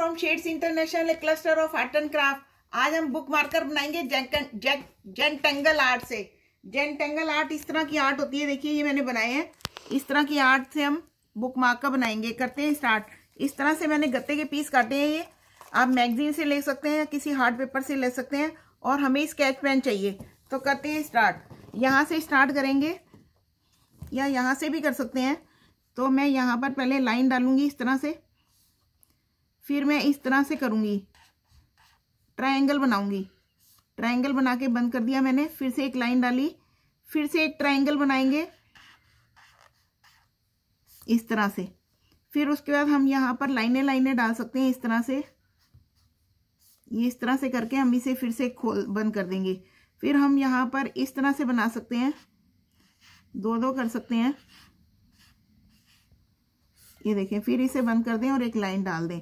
from shades international cluster of art and craft आज हम book marker बनाएंगे जेंटेंगल art से जेंटेंगल आर्ट इस तरह की आर्ट होती है देखिए ये मैंने बनाए हैं इस तरह की आर्ट से हम बुक मार्कर बनाएंगे करते हैं स्टार्ट इस तरह से मैंने गत्ते के पीस काटे हैं ये आप मैगजीन से ले सकते हैं या किसी हार्ड पेपर से ले सकते हैं और हमें स्केच पेन चाहिए तो करते हैं स्टार्ट यहाँ से स्टार्ट करेंगे या यहाँ से भी कर सकते हैं तो मैं यहाँ पर पहले लाइन डालूंगी इस तरह से फिर मैं इस तरह से करूँगी ट्रायंगल बनाऊँगी ट्रायंगल बना के बंद कर दिया मैंने फिर से एक लाइन डाली फिर से एक ट्रायंगल बनाएंगे इस तरह से फिर उसके बाद हम यहाँ पर लाइनें लाइनें डाल सकते हैं इस तरह से ये इस तरह से करके हम इसे फिर से खोल बंद कर देंगे फिर हम यहाँ पर इस तरह से बना सकते हैं दो दो कर सकते हैं ये देखें फिर इसे बंद कर दें और एक लाइन डाल दें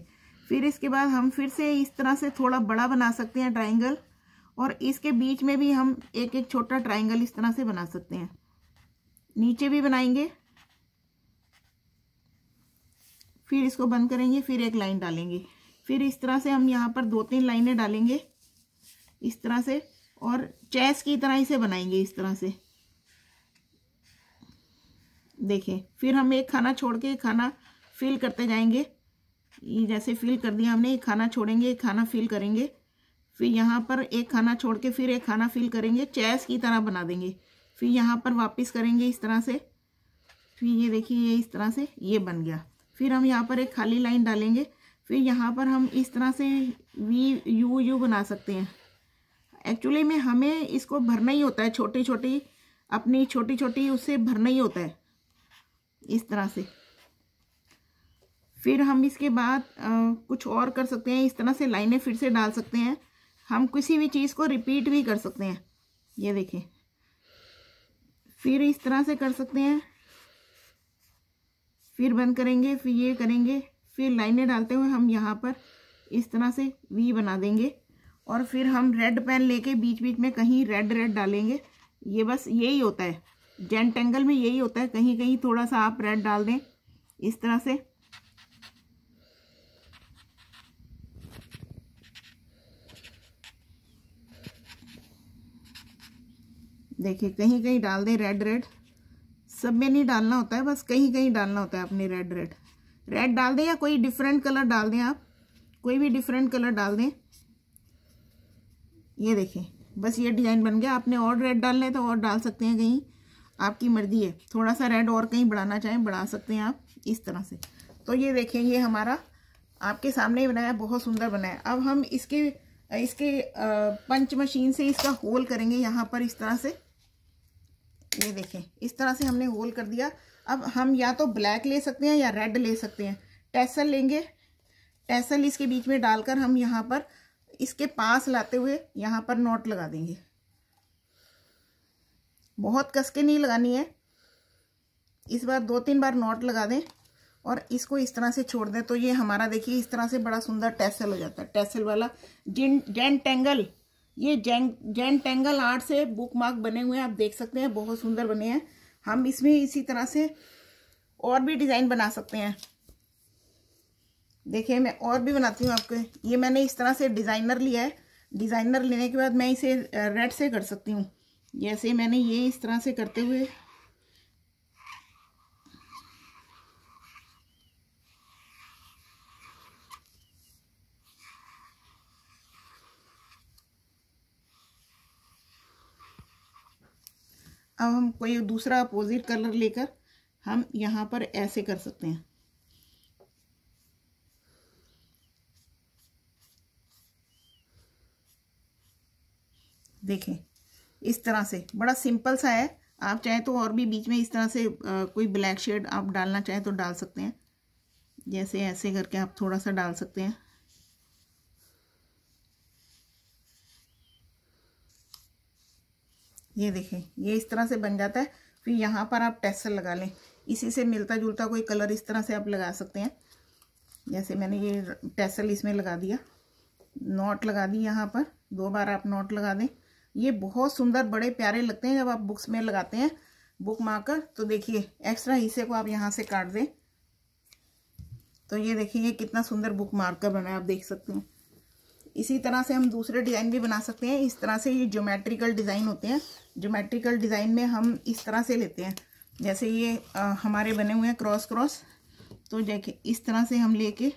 फिर इसके बाद हम फिर से इस तरह से थोड़ा बड़ा बना सकते हैं ट्राइंगल और इसके बीच में भी हम एक एक छोटा ट्राइंगल इस तरह से बना सकते हैं नीचे भी बनाएंगे फिर इसको बंद करेंगे फिर एक लाइन डालेंगे फिर इस तरह से हम यहाँ पर दो तीन लाइनें डालेंगे इस तरह से और चेस की तरह इसे बनाएंगे इस तरह से देखें फिर हम एक खाना छोड़ के खाना फिल करते जाएंगे ये जैसे फील कर दिया हमने एक खाना छोड़ेंगे एक खाना फील करेंगे फिर यहाँ पर एक खाना छोड़ के फिर एक खाना फील करेंगे चेस की तरह बना देंगे फिर यहाँ पर वापस करेंगे इस तरह से फिर ये देखिए ये इस तरह से ये बन गया फिर हम यहाँ पर एक खाली लाइन डालेंगे फिर यहाँ पर हम इस तरह से वी यू यू बना सकते हैं एक्चुअली में हमें इसको भरना ही होता है छोटी छोटी अपनी छोटी छोटी उससे भरना ही होता है इस तरह से फिर हम इसके बाद आ, कुछ और कर सकते हैं इस तरह से लाइनें फिर से डाल सकते हैं हम किसी भी चीज़ को रिपीट भी कर सकते हैं ये देखें फिर इस तरह से कर सकते हैं फिर बंद करेंगे फिर ये करेंगे फिर लाइनें डालते हुए हम यहाँ पर इस तरह से वी बना देंगे और फिर हम रेड पेन लेके बीच बीच में कहीं रेड रेड डालेंगे ये बस यही होता है जेंट एंगल में यही होता है कहीं कहीं थोड़ा सा आप रेड डाल दें इस तरह से देखिए कहीं कहीं डाल दें रेड रेड सब में नहीं डालना होता है बस कहीं कहीं डालना होता है आपने रेड रेड रेड डाल दें या कोई डिफरेंट कलर डाल दें आप कोई भी डिफरेंट कलर डाल दें ये देखें बस ये डिज़ाइन बन गया आपने और रेड डालना है तो और डाल सकते हैं कहीं आपकी मर्जी है थोड़ा सा रेड और कहीं बढ़ाना चाहें बढ़ा सकते हैं आप इस तरह से तो ये देखें ये हमारा आपके सामने बनाया बहुत सुंदर बनाया अब हम इसके इसके पंच मशीन से इसका होल करेंगे यहाँ पर इस तरह से ये देखें इस तरह से हमने होल कर दिया अब हम या तो ब्लैक ले सकते हैं या रेड ले सकते हैं टेसल लेंगे टेसल इसके बीच में डालकर हम यहाँ पर इसके पास लाते हुए यहाँ पर नॉट लगा देंगे बहुत कस के नहीं लगानी है इस बार दो तीन बार नॉट लगा दें और इसको इस तरह से छोड़ दें तो ये हमारा देखिए इस तरह से बड़ा सुंदर टैसल हो जाता है टैसल वाला जिन जेंटेंगल ये जैन जैन टेंगल आर्ट से बुक मार्क बने हुए हैं आप देख सकते हैं बहुत सुंदर बने हैं हम इसमें इसी तरह से और भी डिज़ाइन बना सकते हैं देखिए मैं और भी बनाती हूँ आपके ये मैंने इस तरह से डिज़ाइनर लिया है डिज़ाइनर लेने के बाद मैं इसे रेड से कर सकती हूँ जैसे मैंने ये इस तरह से करते हुए अब हम कोई दूसरा अपोजिट कलर लेकर हम यहाँ पर ऐसे कर सकते हैं देखें इस तरह से बड़ा सिंपल सा है आप चाहें तो और भी बीच में इस तरह से आ, कोई ब्लैक शेड आप डालना चाहें तो डाल सकते हैं जैसे ऐसे करके आप थोड़ा सा डाल सकते हैं ये देखें ये इस तरह से बन जाता है फिर यहाँ पर आप टेसल लगा लें इसी से मिलता जुलता कोई कलर इस तरह से आप लगा सकते हैं जैसे मैंने ये टेसल इसमें लगा दिया नॉट लगा दी यहाँ पर दो बार आप नॉट लगा दें ये बहुत सुंदर बड़े प्यारे लगते हैं जब आप बुक्स में लगाते हैं बुक मार्कर तो देखिए एक्स्ट्रा हिस्से को आप यहाँ से काट दें तो ये देखिए ये कितना सुंदर बुक मार्कर बना है आप देख सकते हैं इसी तरह से हम दूसरे डिज़ाइन भी बना सकते हैं इस तरह से ये ज्योमेट्रिकल डिज़ाइन होते हैं ज्योमेट्रिकल डिज़ाइन में हम इस तरह से लेते हैं जैसे ये आ, हमारे बने हुए हैं क्रॉस क्रॉस तो देखिए इस तरह से हम लेके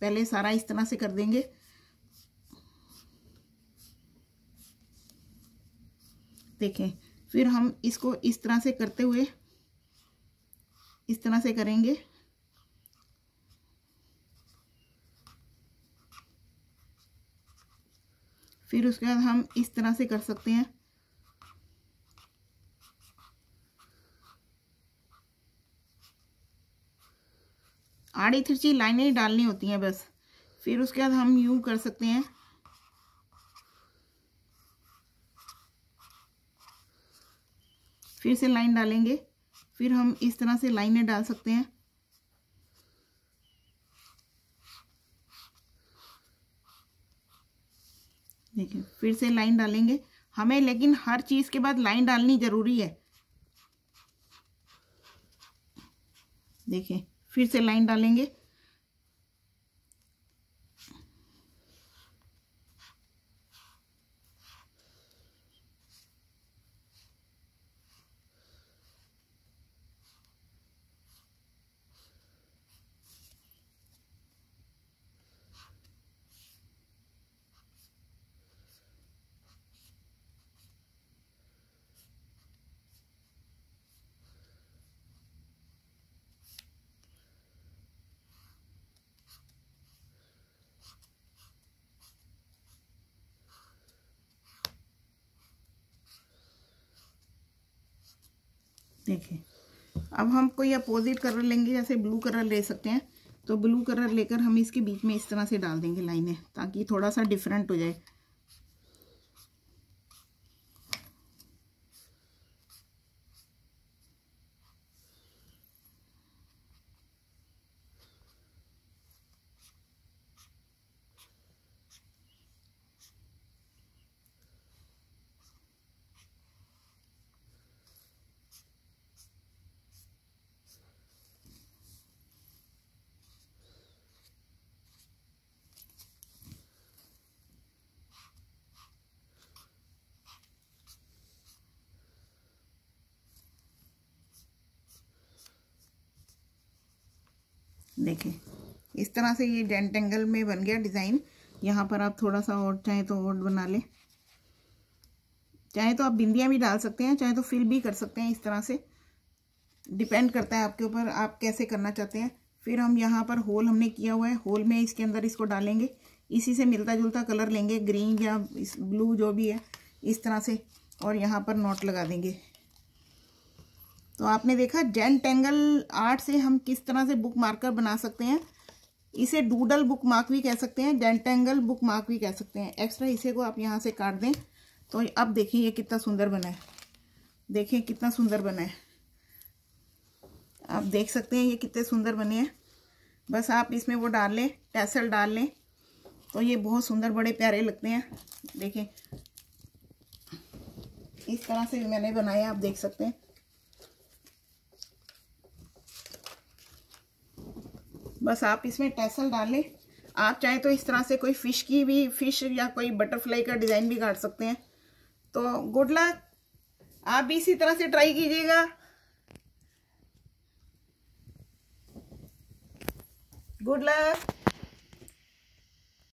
पहले सारा इस तरह से कर देंगे देखें फिर हम इसको इस तरह से करते हुए इस तरह से करेंगे फिर उसके बाद हम इस तरह से कर सकते हैं आड़ी थिरची लाइनें डालनी होती हैं बस फिर उसके बाद हम यू कर सकते हैं फिर से लाइन डालेंगे फिर हम इस तरह से लाइनें डाल सकते हैं देखिए फिर से लाइन डालेंगे हमें लेकिन हर चीज़ के बाद लाइन डालनी ज़रूरी है देखिए फिर से लाइन डालेंगे देखिए अब हम कोई अपोजिट कलर लेंगे जैसे ब्लू कलर ले सकते हैं तो ब्लू कलर लेकर हम इसके बीच में इस तरह से डाल देंगे लाइनें ताकि थोड़ा सा डिफरेंट हो जाए देखें इस तरह से ये डेंट एंगल में बन गया डिज़ाइन यहाँ पर आप थोड़ा सा और चाहे तो और बना लें चाहे तो आप बिंदियाँ भी डाल सकते हैं चाहे तो फिल भी कर सकते हैं इस तरह से डिपेंड करता है आपके ऊपर आप कैसे करना चाहते हैं फिर हम यहाँ पर होल हमने किया हुआ है होल में इसके अंदर इसको डालेंगे इसी से मिलता जुलता कलर लेंगे ग्रीन या इस ब्लू जो भी है इस तरह से और यहाँ पर नोट लगा देंगे तो आपने देखा डेंट एंगल आर्ट से हम किस तरह से बुक मार्कर बना सकते हैं इसे डूडल बुक मार्क भी कह सकते हैं डेंट एंगल बुक मार्क भी कह सकते हैं एक्स्ट्रा इसे को आप यहाँ से काट दें तो अब देखिए ये कितना सुंदर बना है देखिए कितना सुंदर बना है आप देख सकते हैं ये कितने सुंदर बने हैं बस आप इसमें वो डाल लें टैसल डाल लें तो ये बहुत सुंदर बड़े प्यारे लगते हैं देखें इस तरह से मैंने बनाया आप देख सकते हैं बस आप इसमें टैसल डालें आप चाहे तो इस तरह से कोई फ़िश की भी फ़िश या कोई बटरफ्लाई का डिज़ाइन भी काट सकते हैं तो गुड लक आप भी इसी तरह से ट्राई कीजिएगा गुड लक